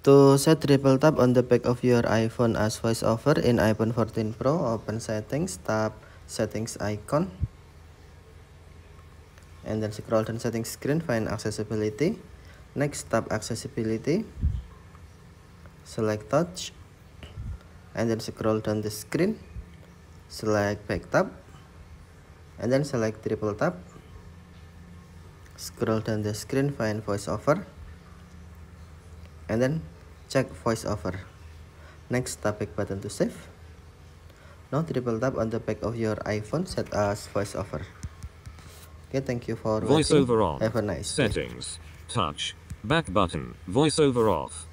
To set triple tap on the back of your iPhone as voiceover in iPhone 14 Pro, open settings, tap settings icon, and then scroll down settings screen, find accessibility. Next, tap accessibility, select touch, and then scroll down the screen, select back tap, and then select triple tap. Scroll down the screen, find voiceover and then check voice over next topic button to save now triple tap on the back of your iphone set as voice over okay thank you for voice watching. over on have a nice settings day. touch back button voice over off